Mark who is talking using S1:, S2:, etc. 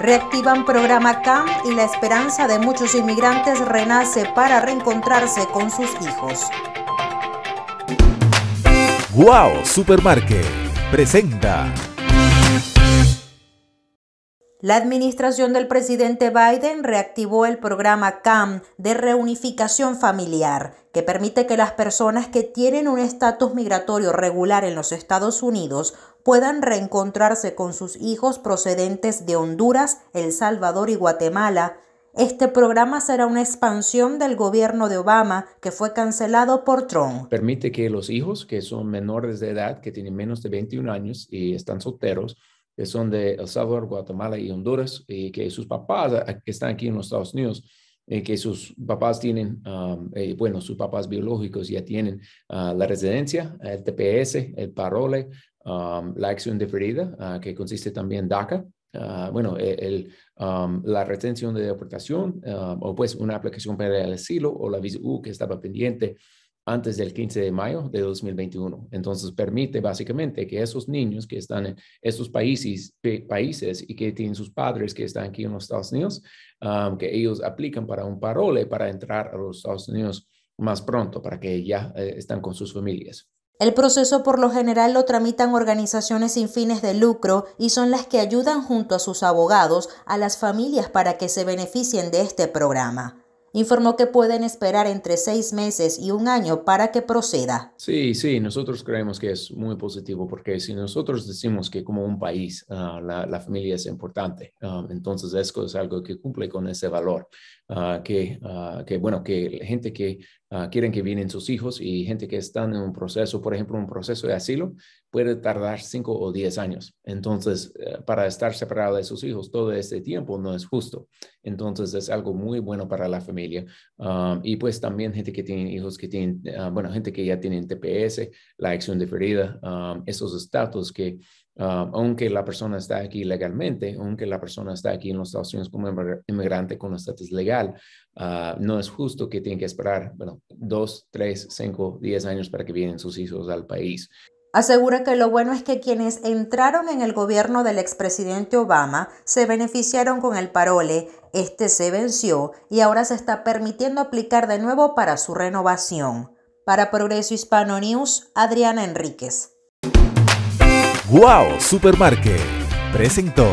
S1: Reactivan programa CAM y la esperanza de muchos inmigrantes renace para reencontrarse con sus hijos.
S2: Wow Supermarket presenta.
S1: La administración del presidente Biden reactivó el programa CAM de reunificación familiar, que permite que las personas que tienen un estatus migratorio regular en los Estados Unidos puedan reencontrarse con sus hijos procedentes de Honduras, El Salvador y Guatemala. Este programa será una expansión del gobierno de Obama que fue cancelado por Trump.
S2: Permite que los hijos que son menores de edad, que tienen menos de 21 años y están solteros, que son de El Salvador, Guatemala y Honduras, y que sus papás están aquí en los Estados Unidos, eh, que sus papás tienen, eh, bueno, sus papás biológicos ya tienen ah, la residencia, el TPS, el parole, la acción de ferida, ah, que consiste también DACA. Ah, bueno, e, el, la retención de deportación o pues una aplicación para el asilo o la visa que estaba pendiente antes del 15 de mayo de 2021. Entonces, permite básicamente que esos niños que están en esos países, países y que tienen sus padres que están aquí en los Estados Unidos, um, que ellos aplican para un parole para entrar a los Estados Unidos más pronto, para que ya eh, están con sus familias.
S1: El proceso por lo general lo tramitan organizaciones sin fines de lucro y son las que ayudan junto a sus abogados a las familias para que se beneficien de este programa informó que pueden esperar entre seis meses y un año para que proceda.
S2: Sí, sí, nosotros creemos que es muy positivo porque si nosotros decimos que como un país ah, la, familia es importante, ah, entonces esto es algo que cumple con ese valor. Ah, que, que, bueno, que gente que quieren que vienen sus hijos y gente que están en un proceso, por ejemplo, un proceso de asilo, puede tardar cinco o diez años. Entonces, eh, para estar separada de sus hijos todo ese tiempo no es justo. Entonces, es algo muy bueno para la familia. Ah, y pues también gente que tiene hijos que tienen, ah, bueno, gente que ya tienen TPS, la acción deferida, ah, esos estatus que aunque la persona está aquí legalmente, aunque la persona está aquí en los Estados Unidos como inmigrante con estatus legal, no es justo que tienen que esperar, bueno, dos, tres, cinco, diez años para que vienen sus hijos al país.
S1: Asegura que lo bueno es que quienes entraron en el gobierno del expresidente Obama se beneficiaron con el parole, este se venció y ahora se está permitiendo aplicar de nuevo para su renovación. Para Progreso Hispano News, Adriana Enríquez. ¡Wow! Supermarket presentó.